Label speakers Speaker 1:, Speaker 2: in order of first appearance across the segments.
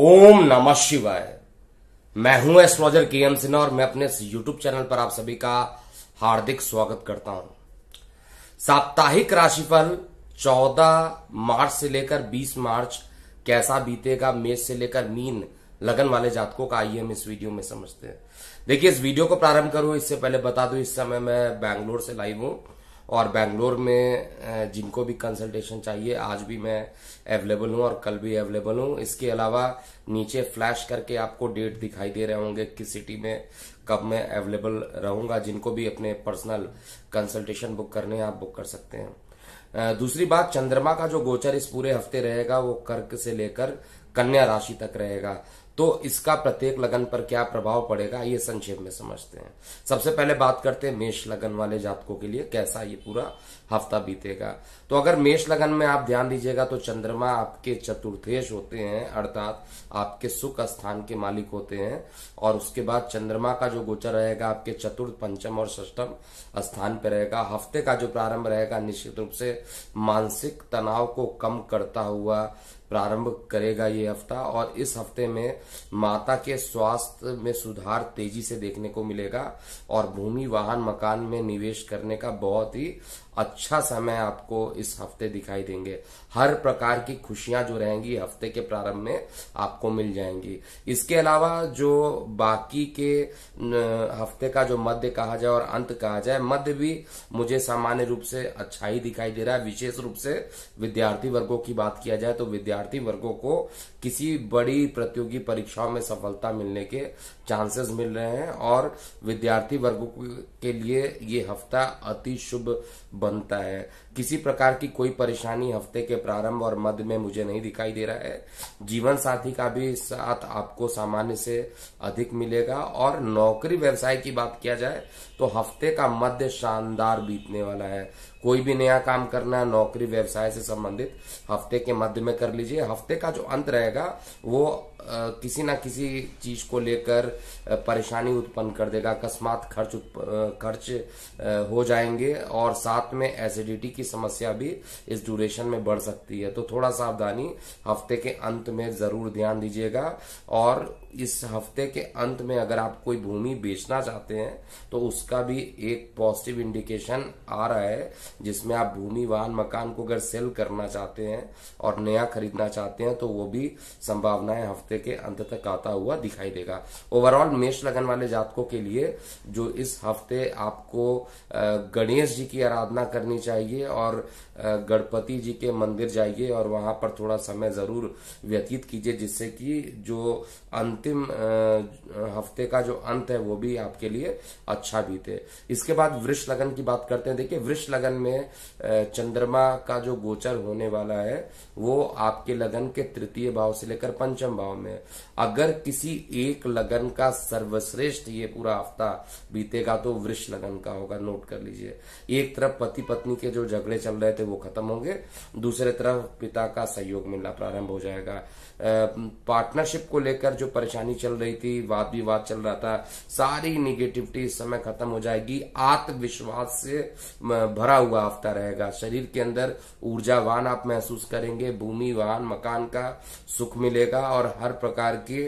Speaker 1: ओम नमः शिवाय मैं हूं एस्ट्रोलॉजर के एम सिन्हा और मैं अपने यूट्यूब चैनल पर आप सभी का हार्दिक स्वागत करता हूं साप्ताहिक राशिफल 14 मार्च से लेकर 20 मार्च कैसा बीतेगा मेष से लेकर मीन लगन वाले जातकों का आइए हम इस वीडियो में समझते हैं देखिए इस वीडियो को प्रारंभ करूं इससे पहले बता दू इस समय मैं बैंगलोर से लाइव हूं और बेंगलोर में जिनको भी कंसल्टेशन चाहिए आज भी मैं अवेलेबल हूँ और कल भी अवेलेबल हूँ इसके अलावा नीचे फ्लैश करके आपको डेट दिखाई दे रहे होंगे किस सिटी में कब मैं अवेलेबल रहूंगा जिनको भी अपने पर्सनल कंसल्टेशन बुक करने आप बुक कर सकते हैं दूसरी बात चंद्रमा का जो गोचर इस पूरे हफ्ते रहेगा वो कर्क से लेकर कन्या राशि तक रहेगा तो इसका प्रत्येक लगन पर क्या प्रभाव पड़ेगा ये संक्षेप में समझते हैं सबसे पहले बात करते हैं मेष लगन वाले जातकों के लिए कैसा ये पूरा हफ्ता बीतेगा तो अगर मेष लगन में आप ध्यान दीजिएगा तो चंद्रमा आपके चतुर्थेश होते हैं अर्थात आपके सुख स्थान के मालिक होते हैं और उसके बाद चंद्रमा का जो गोचर रहेगा आपके चतुर्थ पंचम और षष्टम स्थान पर रहेगा हफ्ते का जो प्रारंभ रहेगा निश्चित रूप से मानसिक तनाव को कम करता हुआ प्रारंभ करेगा ये हफ्ता और इस हफ्ते में माता के स्वास्थ्य में सुधार तेजी से देखने को मिलेगा और भूमि वाहन मकान में निवेश करने का बहुत ही अच्छा समय आपको इस हफ्ते दिखाई देंगे हर प्रकार की खुशियां जो रहेंगी हफ्ते के प्रारंभ में आपको मिल जाएंगी इसके अलावा जो बाकी के हफ्ते का जो मध्य कहा जाए और अंत कहा जाए मध्य भी मुझे सामान्य रूप से अच्छा ही दिखाई दे रहा है विशेष रूप से विद्यार्थी वर्गों की बात किया जाए तो विद्यार्थी शरणार्थी वर्गों को किसी बड़ी प्रतियोगी परीक्षाओं में सफलता मिलने के चांसेस मिल रहे हैं और विद्यार्थी वर्ग के लिए ये हफ्ता अति शुभ बनता है किसी प्रकार की कोई परेशानी हफ्ते के प्रारंभ और मध्य में मुझे नहीं दिखाई दे रहा है जीवन साथी का भी साथ आपको सामान्य से अधिक मिलेगा और नौकरी व्यवसाय की बात किया जाए तो हफ्ते का मध्य शानदार बीतने वाला है कोई भी नया काम करना नौकरी व्यवसाय से संबंधित हफ्ते के मध्य में कर लीजिए हफ्ते का जो अंत रहेगा जाएगा वो किसी ना किसी चीज को लेकर परेशानी उत्पन्न कर देगा अकस्मात खर्च खर्च हो जाएंगे और साथ में एसिडिटी की समस्या भी इस ड्यूरेशन में बढ़ सकती है तो थोड़ा सावधानी हफ्ते के अंत में जरूर ध्यान दीजिएगा और इस हफ्ते के अंत में अगर आप कोई भूमि बेचना चाहते हैं तो उसका भी एक पॉजिटिव इंडिकेशन आ रहा है जिसमें आप भूमि वाहन मकान को अगर सेल करना चाहते हैं और नया खरीदना चाहते हैं तो वो भी संभावनाएं हफ्ते हफ्ते के अंत तक आता हुआ दिखाई देगा ओवरऑल मेष लगन वाले जातकों के लिए जो इस हफ्ते आपको गणेश जी की आराधना करनी चाहिए और गणपति जी के मंदिर जाइए और वहां पर थोड़ा समय जरूर व्यतीत कीजिए जिससे कि जो अंतिम हफ्ते का जो अंत है वो भी आपके लिए अच्छा बीते इसके बाद वृक्ष लगन की बात करते हैं देखिए वृक्ष लगन में चंद्रमा का जो गोचर होने वाला है वो आपके लगन के तृतीय भाव से लेकर पंचम भाव में अगर किसी एक लगन का सर्वश्रेष्ठ ये पूरा हफ्ता बीतेगा तो वृक्ष लगन का होगा नोट कर लीजिए एक तरफ पति पत्नी के जो झगड़े चल रहे थे वो खत्म होंगे दूसरे तरफ पिता का सहयोग मिलना प्रारंभ हो जाएगा पार्टनरशिप को लेकर जो परेशानी चल रही थी वाद विवाद चल रहा था सारी निगेटिविटी इस समय खत्म हो जाएगी आत्मविश्वास से भरा हुआ हफ्ता रहेगा शरीर के अंदर ऊर्जावान आप महसूस करेंगे भूमि वाहन मकान का सुख मिलेगा और हर हर प्रकार की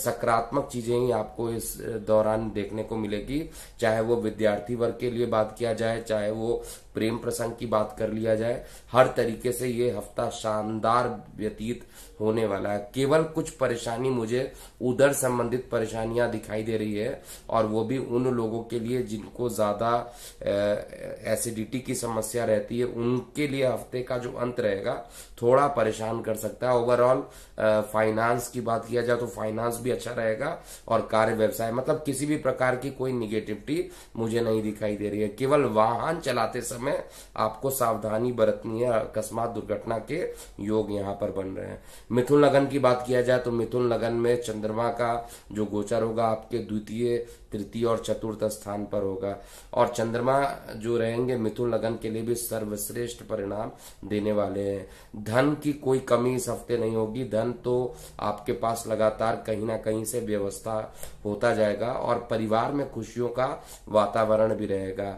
Speaker 1: सकारात्मक चीजें ही आपको इस दौरान देखने को मिलेगी चाहे वो विद्यार्थी वर्ग के लिए बात किया जाए चाहे वो प्रेम प्रसंग की बात कर लिया जाए हर तरीके से ये हफ्ता शानदार व्यतीत होने वाला है केवल कुछ परेशानी मुझे उधर संबंधित परेशानियां दिखाई दे रही है और वो भी उन लोगों के लिए जिनको ज्यादा एसिडिटी की समस्या रहती है उनके लिए हफ्ते का जो अंत रहेगा थोड़ा परेशान कर सकता है ओवरऑल फाइनेंस की बात किया जाए तो फाइनेंस भी अच्छा रहेगा और कार्य व्यवसाय मतलब किसी भी प्रकार की कोई निगेटिविटी मुझे नहीं दिखाई दे रही है केवल वाहन चलाते समय आपको सावधानी बरतनी है अकस्मात दुर्घटना के योग यहाँ पर बन रहे हैं मिथुन लगन की बात किया जाए तो मिथुन लगन में चंद्रमा का जो गोचर होगा आपके द्वितीय तृतीय और चतुर्थ स्थान पर होगा और चंद्रमा जो रहेंगे मिथुन लगन के लिए भी सर्वश्रेष्ठ परिणाम देने वाले हैं धन की कोई कमी इस हफ्ते नहीं होगी धन तो आपके पास लगातार कहीं ना कहीं से व्यवस्था होता जाएगा और परिवार में खुशियों का वातावरण भी रहेगा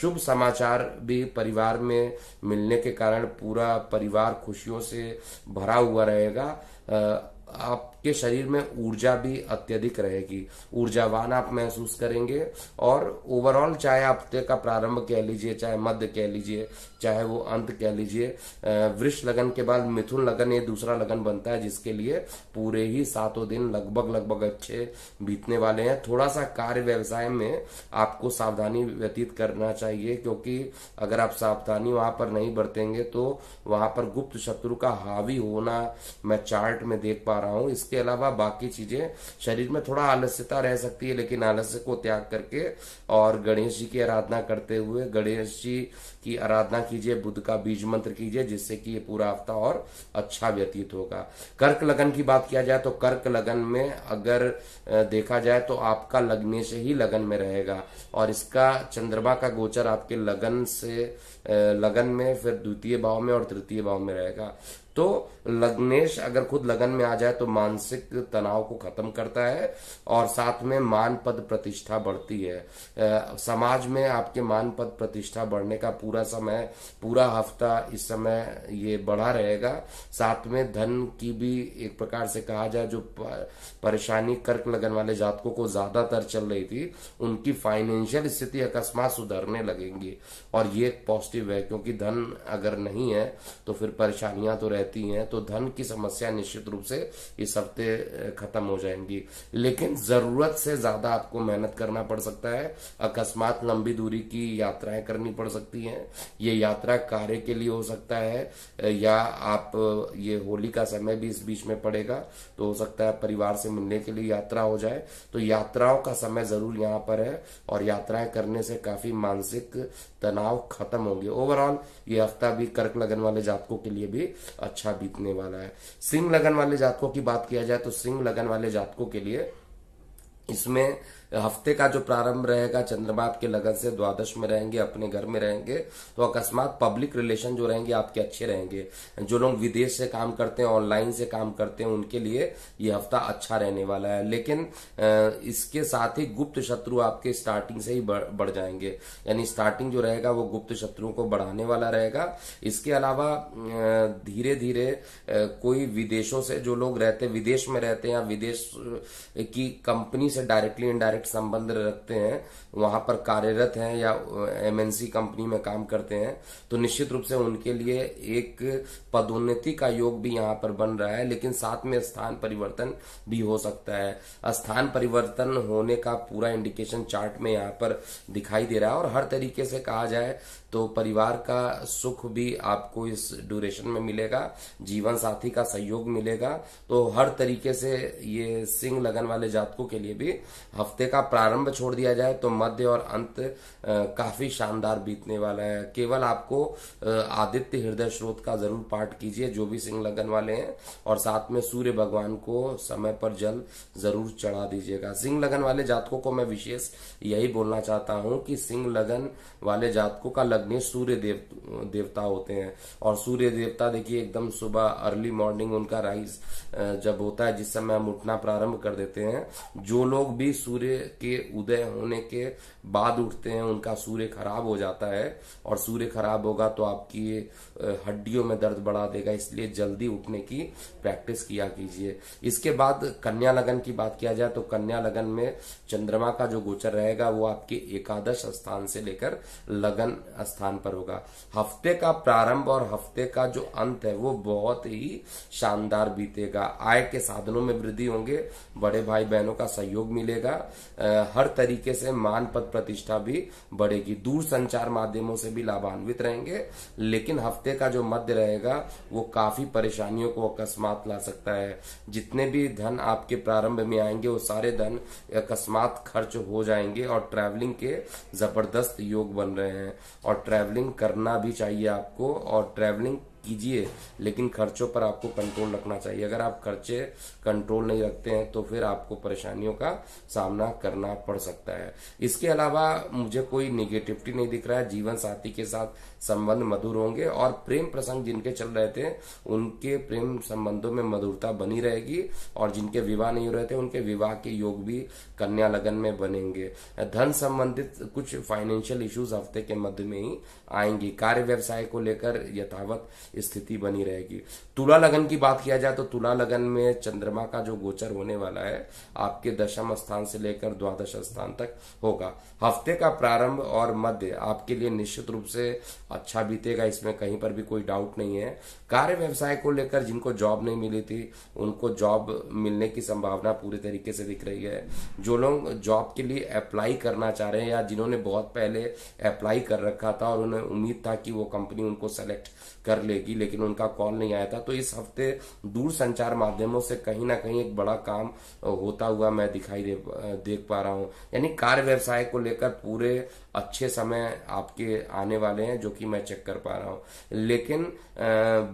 Speaker 1: शुभ समाचार भी परिवार में मिलने के कारण पूरा परिवार खुशियों से भरा हुआ रहेगा आप आपके शरीर में ऊर्जा भी अत्यधिक रहेगी ऊर्जावान आप महसूस करेंगे और ओवरऑल चाहे आप का प्रारंभ कह लीजिए चाहे मध्य कह लीजिए चाहे वो अंत कह लीजिए वृक्ष लगन के बाद मिथुन लगन ये दूसरा लगन बनता है जिसके लिए पूरे ही सातों दिन लगभग लगभग अच्छे बीतने वाले हैं थोड़ा सा कार्य व्यवसाय में आपको सावधानी व्यतीत करना चाहिए क्योंकि अगर आप सावधानी वहां पर नहीं बरतेंगे तो वहां पर गुप्त शत्रु का हावी होना मैं चार्ट में देख पा रहा हूं इस इसके अलावा बाकी चीजें शरीर में थोड़ा आलस्यता रह सकती है लेकिन आलस्य को त्याग करके और गणेश जी की आराधना करते हुए गणेश जी की आराधना कीजिए बुद्ध का बीज मंत्र कीजिए जिससे कि ये पूरा हफ्ता और अच्छा व्यतीत होगा कर्क लगन की बात किया जाए तो कर्क लगन में अगर देखा जाए तो आपका लगने से ही लगन में रहेगा और इसका चंद्रमा का गोचर आपके लगन से लगन में फिर द्वितीय भाव में और तृतीय भाव में रहेगा तो लग्नेश अगर खुद लगन में आ जाए तो मानसिक तनाव को खत्म करता है और साथ में मान पद प्रतिष्ठा बढ़ती है आ, समाज में आपके मान पद प्रतिष्ठा बढ़ने का पूरा समय पूरा हफ्ता इस समय ये बढ़ा रहेगा साथ में धन की भी एक प्रकार से कहा जाए जो परेशानी कर्क लगन वाले जातकों को ज्यादातर चल रही थी उनकी फाइनेंशियल स्थिति अकस्मात सुधरने लगेंगी और ये एक पॉजिटिव है क्योंकि धन अगर नहीं है तो फिर परेशानियां तो रह रहती हैं तो धन की समस्या निश्चित रूप से इस हफ्ते खत्म हो जाएंगी लेकिन जरूरत से ज्यादा आपको मेहनत करना पड़ सकता है अकस्मात लंबी दूरी की यात्राएं करनी पड़ सकती हैं ये यात्रा कार्य के लिए हो सकता है या आप ये होली का समय भी इस बीच में पड़ेगा तो हो सकता है परिवार से मिलने के लिए यात्रा हो जाए तो यात्राओं का समय जरूर यहाँ पर है और यात्राएं करने से काफी मानसिक तनाव खत्म होंगे ओवरऑल ये हफ्ता भी कर्क लगन वाले जातकों के लिए भी अच्छा अच्छा बीतने वाला है सिंह लगन वाले जातकों की बात किया जाए तो सिंह लगन वाले जातकों के लिए इसमें हफ्ते का जो प्रारंभ रहेगा चंद्रमा आपके लगन से द्वादश में रहेंगे अपने घर में रहेंगे तो अकस्मात पब्लिक रिलेशन जो रहेंगे आपके अच्छे रहेंगे जो लोग विदेश से काम करते हैं ऑनलाइन से काम करते हैं उनके लिए ये हफ्ता अच्छा रहने वाला है लेकिन इसके साथ ही गुप्त शत्रु आपके स्टार्टिंग से ही बढ़ जाएंगे यानी स्टार्टिंग जो रहेगा वो गुप्त शत्रुओं को बढ़ाने वाला रहेगा इसके अलावा धीरे धीरे कोई विदेशों से जो लोग रहते विदेश में रहते हैं या विदेश की कंपनी से डायरेक्टली इनडायरेक्ट डायरेक्ट संबंध रखते हैं वहां पर कार्यरत हैं या एमएनसी कंपनी में काम करते हैं तो निश्चित रूप से उनके लिए एक पदोन्नति का योग भी यहाँ पर बन रहा है लेकिन साथ में स्थान परिवर्तन भी हो सकता है स्थान परिवर्तन होने का पूरा इंडिकेशन चार्ट में यहाँ पर दिखाई दे रहा है और हर तरीके से कहा जाए तो परिवार का सुख भी आपको इस ड्यूरेशन में मिलेगा जीवन साथी का सहयोग मिलेगा तो हर तरीके से ये सिंह लगन वाले जातकों के लिए भी हफ्ते का प्रारंभ छोड़ दिया जाए तो मध्य और अंत काफी शानदार बीतने वाला है केवल आपको आदित्य हृदय स्रोत का जरूर पाठ कीजिए जो भी सिंह लगन वाले हैं और साथ में सूर्य भगवान को समय पर जल जरूर चढ़ा दीजिएगा सिंह लगन वाले जातकों को मैं विशेष यही बोलना चाहता हूं कि सिंह लगन वाले जातकों का लगन अग्नि सूर्य देव देवता होते हैं और सूर्य देवता देखिए एकदम सुबह अर्ली मॉर्निंग उनका राइज जब होता है जिस समय हम उठना प्रारंभ कर देते हैं जो लोग भी सूर्य के उदय होने के बाद उठते हैं उनका सूर्य खराब हो जाता है और सूर्य खराब होगा तो आपकी हड्डियों में दर्द बढ़ा देगा इसलिए जल्दी उठने की प्रैक्टिस किया कीजिए इसके बाद कन्या लगन की बात किया जाए तो कन्या लगन में चंद्रमा का जो गोचर रहेगा वो आपके एकादश स्थान से लेकर लगन स्थान पर होगा हफ्ते का प्रारंभ और हफ्ते का जो अंत है वो बहुत ही शानदार बीतेगा आय के साधनों में वृद्धि होंगे बड़े भाई बहनों का सहयोग मिलेगा आ, हर तरीके से मान पद प्रतिष्ठा भी बढ़ेगी दूर संचार माध्यमों से भी लाभान्वित रहेंगे लेकिन हफ्ते घंटे का जो मध्य रहेगा वो काफी परेशानियों को अकस्मात ला सकता है जितने भी धन आपके प्रारंभ में आएंगे वो सारे धन अकस्मात खर्च हो जाएंगे और ट्रैवलिंग के जबरदस्त योग बन रहे हैं और ट्रैवलिंग करना भी चाहिए आपको और ट्रैवलिंग कीजिए लेकिन खर्चों पर आपको कंट्रोल रखना चाहिए अगर आप खर्चे कंट्रोल नहीं रखते हैं तो फिर आपको परेशानियों का सामना करना पड़ सकता है इसके अलावा मुझे कोई निगेटिविटी नहीं दिख रहा है जीवन साथी के साथ संबंध मधुर होंगे और प्रेम प्रसंग जिनके चल रहे थे उनके प्रेम संबंधों में मधुरता बनी रहेगी और जिनके विवाह नहीं हो रहे थे उनके विवाह के योग भी कन्या लगन में बनेंगे धन संबंधित कुछ फाइनेंशियल इश्यूज हफ्ते के मध्य में ही आएंगी कार्य व्यवसाय को लेकर यथावत स्थिति बनी रहेगी तुला लगन की बात किया जाए तो तुला लगन में चंद्रमा का जो गोचर होने वाला है आपके दशम स्थान से लेकर द्वादश स्थान तक होगा हफ्ते का प्रारंभ और मध्य आपके लिए निश्चित रूप से अच्छा बीतेगा इसमें कहीं पर भी कोई डाउट नहीं है कार्य व्यवसाय को लेकर जिनको जॉब नहीं मिली थी उनको जॉब मिलने की संभावना पूरी तरीके से दिख रही है जो लोग जॉब के लिए अप्लाई करना चाह रहे हैं या जिन्होंने बहुत पहले अप्लाई कर रखा था और उन्हें उम्मीद था कि वो कंपनी उनको सेलेक्ट कर ले मिलेगी लेकिन उनका कॉल नहीं आया था तो इस हफ्ते दूर संचार माध्यमों से कहीं ना कहीं एक बड़ा काम होता हुआ मैं दिखाई दे देख पा रहा हूँ यानी कार व्यवसाय को लेकर पूरे अच्छे समय आपके आने वाले हैं जो कि मैं चेक कर पा रहा हूँ लेकिन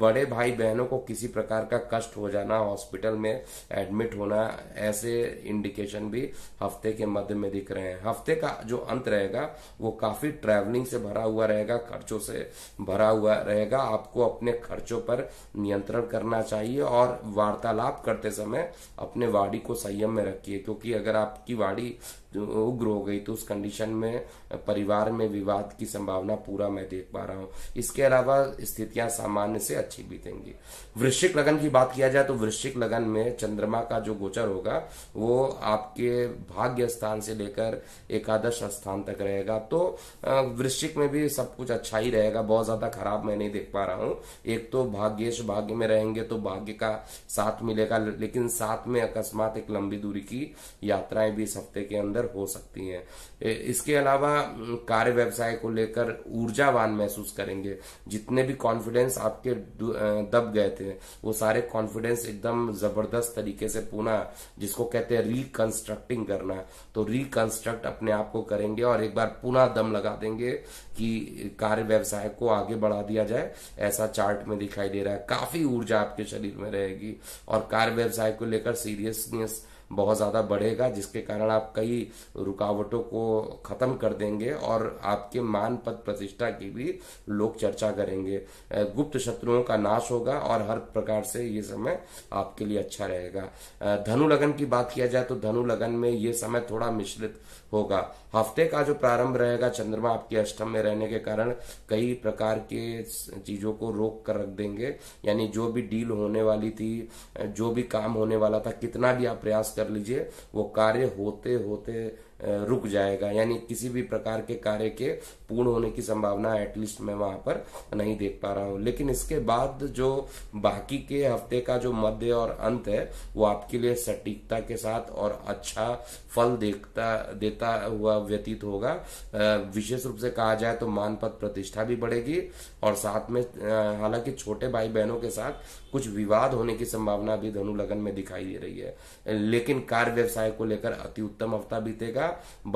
Speaker 1: बड़े भाई बहनों को किसी प्रकार का कष्ट हो जाना हॉस्पिटल में एडमिट होना ऐसे इंडिकेशन भी हफ्ते के मध्य में दिख रहे हैं हफ्ते का जो अंत रहेगा वो काफी ट्रैवलिंग से भरा हुआ रहेगा खर्चों से भरा हुआ रहेगा आपको अपने खर्चों पर नियंत्रण करना चाहिए और वार्तालाप करते समय अपने वाड़ी को संयम में रखिए क्योंकि अगर आपकी वाड़ी उग्र हो गई तो उस कंडीशन में परिवार में विवाद की संभावना पूरा मैं देख पा रहा हूँ इसके अलावा स्थितियां सामान्य से अच्छी बीतेंगी वृश्चिक लगन की बात किया जाए तो वृश्चिक लगन में चंद्रमा का जो गोचर होगा वो आपके भाग्य स्थान से लेकर एकादश स्थान तक रहेगा तो वृश्चिक में भी सब कुछ अच्छा ही रहेगा बहुत ज्यादा खराब मैं नहीं देख पा रहा हूँ एक तो भाग्यश भाग्य में रहेंगे तो भाग्य का साथ मिलेगा लेकिन साथ में अकस्मात एक लंबी दूरी की यात्राएं भी इस हफ्ते के अंदर हो सकती हैं इसके अलावा कार्य व्यवसाय को लेकर ऊर्जावान महसूस करेंगे जितने भी कॉन्फिडेंस आपके दब गए थे वो सारे कॉन्फिडेंस एकदम जबरदस्त तरीके से पुनः जिसको कहते हैं रिकंस्ट्रक्टिंग करना तो रिकंस्ट्रक्ट अपने आप को करेंगे और एक बार पुनः दम लगा देंगे कि कार्य व्यवसाय को आगे बढ़ा दिया जाए ऐसा चार्ट में दिखाई दे रहा है काफी ऊर्जा आपके शरीर में रहेगी और कार व्यवसाय को लेकर सीरियसनेस बहुत ज़्यादा बढ़ेगा जिसके कारण आप कई रुकावटों को ख़त्म कर देंगे और आपके मान पद प्रतिष्ठा की भी लोग चर्चा करेंगे गुप्त शत्रुओं का नाश होगा और हर प्रकार से ये समय आपके लिए अच्छा रहेगा धनु लगन की बात किया जाए तो धनु लगन में ये समय थोड़ा मिश्रित होगा हफ्ते का जो प्रारंभ रहेगा चंद्रमा आपके अष्टम में रहने के कारण कई प्रकार के चीजों को रोक कर रख देंगे यानी जो भी डील होने वाली थी जो भी काम होने वाला था कितना भी आप प्रयास कर लीजिए वो कार्य होते होते रुक जाएगा यानी किसी भी प्रकार के कार्य के पूर्ण होने की संभावना एटलीस्ट मैं वहां पर नहीं देख पा रहा हूँ लेकिन इसके बाद जो बाकी के हफ्ते का जो मध्य और अंत है वो आपके लिए सटीकता के साथ और अच्छा फल देखता देता हुआ व्यतीत होगा विशेष रूप से कहा जाए तो मान पद प्रतिष्ठा भी बढ़ेगी और साथ में हालांकि छोटे भाई बहनों के साथ कुछ विवाद होने की संभावना भी धनु लगन में दिखाई दे रही है लेकिन कार्य व्यवसाय को लेकर अति उत्तम हफ्ता बीतेगा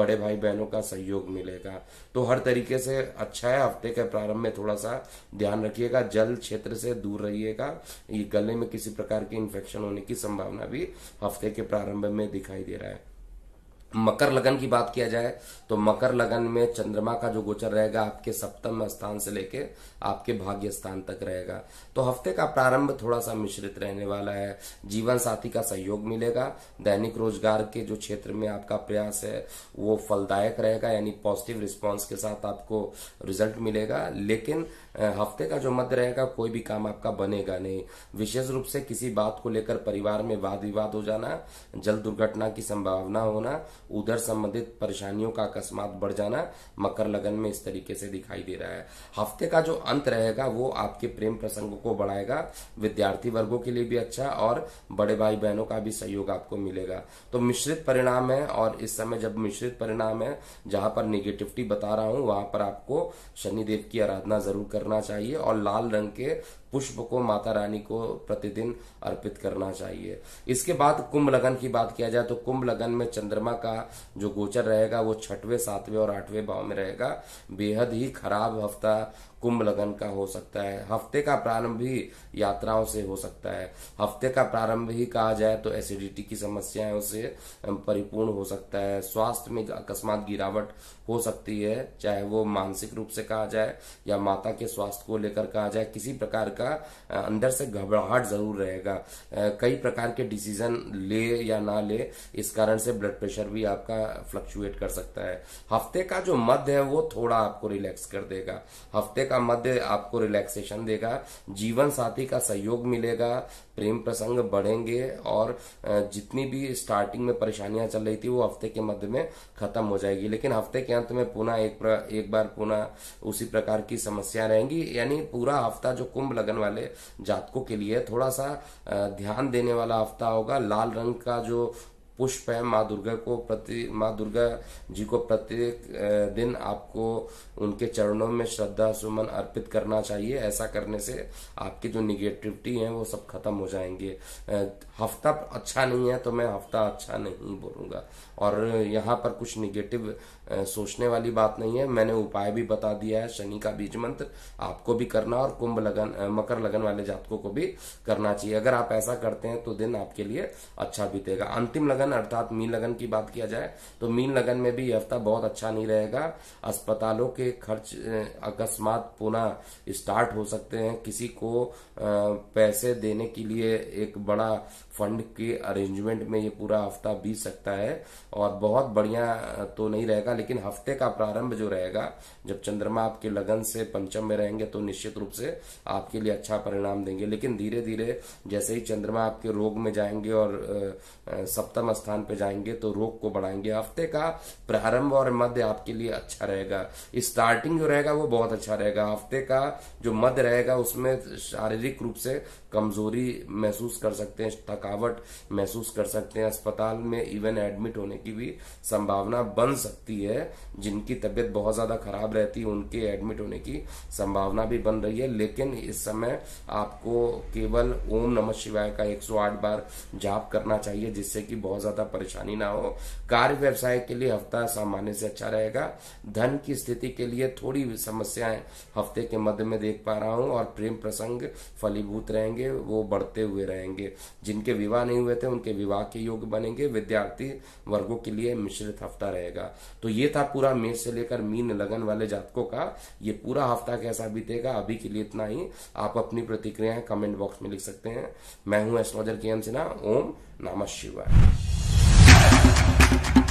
Speaker 1: बड़े भाई बहनों का सहयोग मिलेगा तो हर तरीके तरीके से अच्छा है हफ्ते के प्रारंभ में थोड़ा सा ध्यान रखिएगा जल क्षेत्र से दूर रहिएगा ये गले में किसी प्रकार के इन्फेक्शन होने की संभावना भी हफ्ते के प्रारंभ में दिखाई दे रहा है मकर लगन की बात किया जाए तो मकर लगन में चंद्रमा का जो गोचर रहेगा आपके सप्तम स्थान से लेके आपके भाग्य स्थान तक रहेगा तो हफ्ते का प्रारंभ थोड़ा सा मिश्रित रहने वाला है जीवन साथी का सहयोग मिलेगा दैनिक रोजगार के जो क्षेत्र में आपका प्रयास है वो फलदायक रहेगा यानी पॉजिटिव रिस्पॉन्स के साथ आपको रिजल्ट मिलेगा लेकिन हफ्ते का जो मध्य रहेगा कोई भी काम आपका बनेगा नहीं विशेष रूप से किसी बात को लेकर परिवार में वाद विवाद हो जाना जल दुर्घटना की संभावना होना उधर संबंधित परेशानियों का अकस्मात बढ़ जाना मकर लगन में इस तरीके से दिखाई दे रहा है हफ्ते का जो अंत रहेगा वो आपके प्रेम प्रसंग को बढ़ाएगा विद्यार्थी वर्गो के लिए भी अच्छा और बड़े भाई बहनों का भी सहयोग आपको मिलेगा तो मिश्रित परिणाम है और इस समय जब मिश्रित परिणाम है जहां पर निगेटिविटी बता रहा हूं वहां पर आपको शनिदेव की आराधना जरूर कर करना चाहिए और लाल रंग के पुष्प को माता रानी को प्रतिदिन अर्पित करना चाहिए इसके बाद कुंभ लगन की बात किया जाए तो कुंभ लगन में चंद्रमा का जो गोचर रहेगा वो छठवें सातवें और आठवें भाव में रहेगा बेहद ही खराब हफ्ता कुंभ लगन का हो सकता है हफ्ते का प्रारंभ ही यात्राओं से हो सकता है हफ्ते का प्रारंभ ही कहा जाए तो एसिडिटी की समस्याएं से परिपूर्ण हो सकता है स्वास्थ्य में अकस्मात गिरावट हो सकती है चाहे वो मानसिक रूप से कहा जाए या माता के स्वास्थ्य को लेकर कहा जाए किसी प्रकार का अंदर से घबराहट जरूर रहेगा कई प्रकार के डिसीजन ले या ना ले इस कारण से ब्लड प्रेशर भी आपका फ्लक्चुएट कर सकता है हफ्ते का जो मध्य है वो थोड़ा आपको रिलैक्स कर देगा हफ्ते का मध्य आपको रिलैक्सेशन देगा जीवन साथी का सहयोग मिलेगा प्रेम प्रसंग बढ़ेंगे और जितनी भी स्टार्टिंग में परेशानियां चल रही थी वो हफ्ते के मध्य में खत्म हो जाएगी लेकिन हफ्ते के अंत में पुनः एक, एक बार पुनः उसी प्रकार की समस्या रहेंगी यानी पूरा हफ्ता जो कुंभ लगा लगन वाले जातकों के लिए थोड़ा सा ध्यान देने वाला हफ्ता होगा लाल रंग का जो पुष्प है माँ दुर्गा को प्रति माँ दुर्गा जी को प्रत्येक दिन आपको उनके चरणों में श्रद्धा सुमन अर्पित करना चाहिए ऐसा करने से आपकी जो निगेटिविटी है वो सब खत्म हो जाएंगे हफ्ता अच्छा नहीं है तो मैं हफ्ता अच्छा नहीं बोलूँगा और यहाँ पर कुछ निगेटिव सोचने वाली बात नहीं है मैंने उपाय भी बता दिया है शनि का बीज मंत्र आपको भी करना और कुंभ लगन मकर लगन वाले जातकों को भी करना चाहिए अगर आप ऐसा करते हैं तो दिन आपके लिए अच्छा बीतेगा अंतिम लगन लगन अर्थात मीन लगन की बात किया जाए तो मीन लगन में भी हफ्ता बहुत अच्छा नहीं रहेगा अस्पतालों के खर्च अकस्मात पुनः स्टार्ट हो सकते हैं किसी को पैसे देने के लिए एक बड़ा फंड के अरेंजमेंट में ये पूरा हफ्ता बीत सकता है और बहुत बढ़िया तो नहीं रहेगा लेकिन हफ्ते का प्रारंभ जो रहेगा जब चंद्रमा आपके लगन से पंचम में रहेंगे तो निश्चित रूप से आपके लिए अच्छा परिणाम देंगे लेकिन धीरे धीरे जैसे ही चंद्रमा आपके रोग में जाएंगे और सप्तम स्थान पर जाएंगे तो रोग को बढ़ाएंगे हफ्ते का प्रारंभ और मध्य आपके लिए अच्छा रहेगा स्टार्टिंग जो रहेगा वो बहुत अच्छा रहेगा हफ्ते का जो मध्य रहेगा उसमें शारीरिक रूप से कमजोरी महसूस कर सकते हैं थकावट महसूस कर सकते हैं अस्पताल में इवन एडमिट होने की भी संभावना बन सकती है जिनकी तबीयत बहुत ज्यादा खराब रहती है उनके एडमिट होने की संभावना भी बन रही है लेकिन इस समय आपको केवल ओम नमः शिवाय का 108 बार जाप करना चाहिए जिससे कि बहुत ज्यादा परेशानी ना हो कार्य व्यवसाय के लिए हफ्ता सामान्य से अच्छा रहेगा धन की स्थिति के लिए थोड़ी समस्याएं हफ्ते के मध्य में देख पा रहा हूं और प्रेम प्रसंग फलीभूत रहेंगे होंगे वो बढ़ते हुए रहेंगे जिनके विवाह नहीं हुए थे उनके विवाह के योग बनेंगे विद्यार्थी वर्गों के लिए मिश्रित हफ्ता रहेगा तो ये था पूरा मेष से लेकर मीन लगन वाले जातकों का ये पूरा हफ्ता कैसा बीतेगा अभी के लिए इतना ही आप अपनी प्रतिक्रियाएं कमेंट बॉक्स में लिख सकते हैं मैं हूं एस्ट्रोलॉजर के एम सिन्हा ओम नमः शिवाय